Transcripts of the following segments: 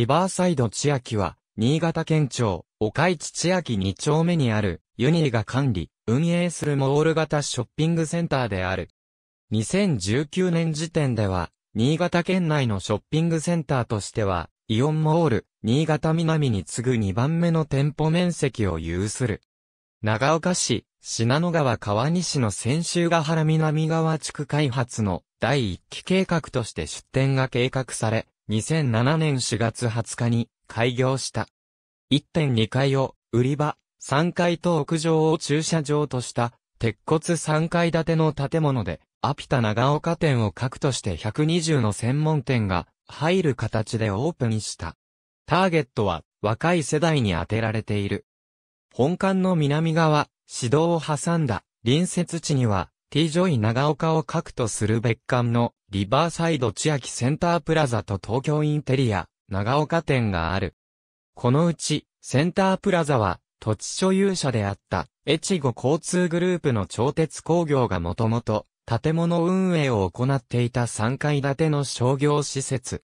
リバーサイド千秋は、新潟県庁、岡市千秋2丁目にある、ユニーが管理、運営するモール型ショッピングセンターである。2019年時点では、新潟県内のショッピングセンターとしては、イオンモール、新潟南に次ぐ2番目の店舗面積を有する。長岡市、信濃川川西の千秋ヶ原南側地区開発の第一期計画として出店が計画され、2007年4月20日に開業した。1.2階を売り場、3階と屋上を駐車場とした鉄骨3階建ての建物で、アピタ長岡店を核として120の専門店が入る形でオープンした。ターゲットは若い世代に当てられている。本館の南側、市道を挟んだ隣接地には T ジョイ長岡を核とする別館のリバーサイド千秋センタープラザと東京インテリア長岡店がある。このうちセンタープラザは土地所有者であった越後交通グループの超鉄工業がもともと建物運営を行っていた3階建ての商業施設。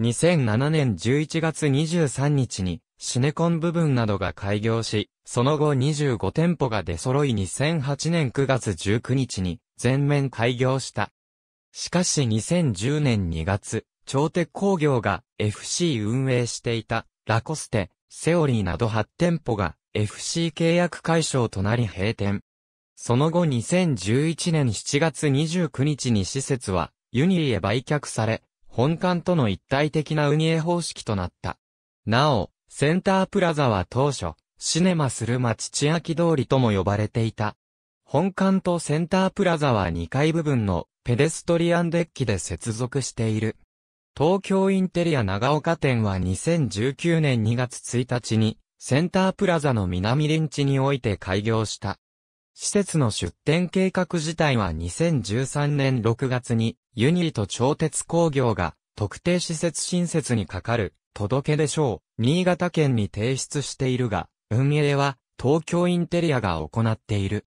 2007年11月23日にシネコン部分などが開業し、その後25店舗が出揃い2008年9月19日に全面開業した。しかし2010年2月、超鉄工業が FC 運営していたラコステ、セオリーなど8店舗が FC 契約解消となり閉店。その後2011年7月29日に施設はユニリへ売却され、本館との一体的な運営方式となった。なお、センタープラザは当初、シネマする町千秋通りとも呼ばれていた。本館とセンタープラザは2階部分のペデストリアンデッキで接続している。東京インテリア長岡店は2019年2月1日にセンタープラザの南臨地において開業した。施設の出店計画自体は2013年6月にユニーと超鉄工業が特定施設新設にかかる届けでしょ新潟県に提出しているが、運営は東京インテリアが行っている。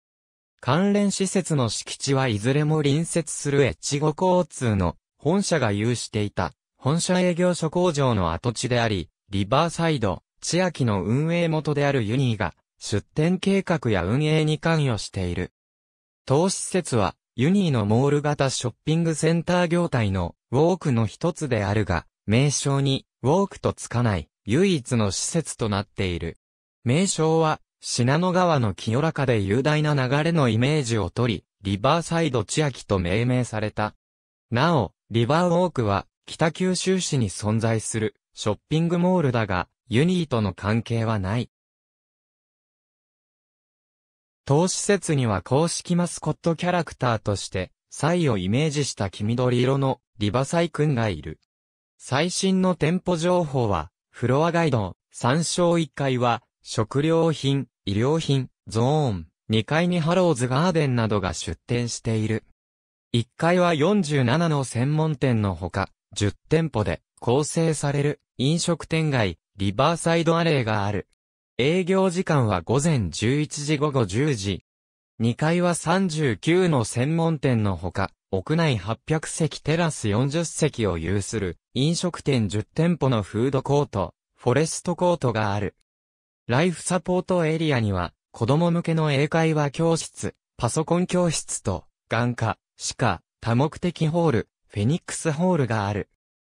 関連施設の敷地はいずれも隣接する越後交通の本社が有していた本社営業所工場の跡地であり、リバーサイド、千秋の運営元であるユニーが出店計画や運営に関与している。当施設はユニーのモール型ショッピングセンター業態のウォークの一つであるが、名称にウォークとつかない。唯一の施設となっている。名称は、信濃川の清らかで雄大な流れのイメージをとり、リバーサイド千秋と命名された。なお、リバーウォークは、北九州市に存在する、ショッピングモールだが、ユニーとの関係はない。当施設には公式マスコットキャラクターとして、サイをイメージした黄緑色のリバサイくんがいる。最新の店舗情報は、フロアガイド、参照1階は、食料品、医療品、ゾーン、2階にハローズガーデンなどが出店している。1階は47の専門店のほか、10店舗で構成される飲食店街、リバーサイドアレイがある。営業時間は午前11時午後10時。2階は39の専門店のほか、屋内800席テラス40席を有する飲食店10店舗のフードコート、フォレストコートがある。ライフサポートエリアには子供向けの英会話教室、パソコン教室と眼科、歯科、多目的ホール、フェニックスホールがある。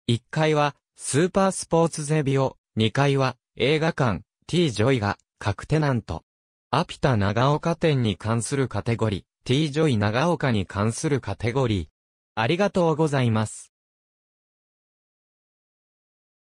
1階はスーパースポーツゼビオ、2階は映画館、T ジョイが各テナント。アピタ長岡店に関するカテゴリ t ジョイ長岡に関するカテゴリー。ありがとうございます。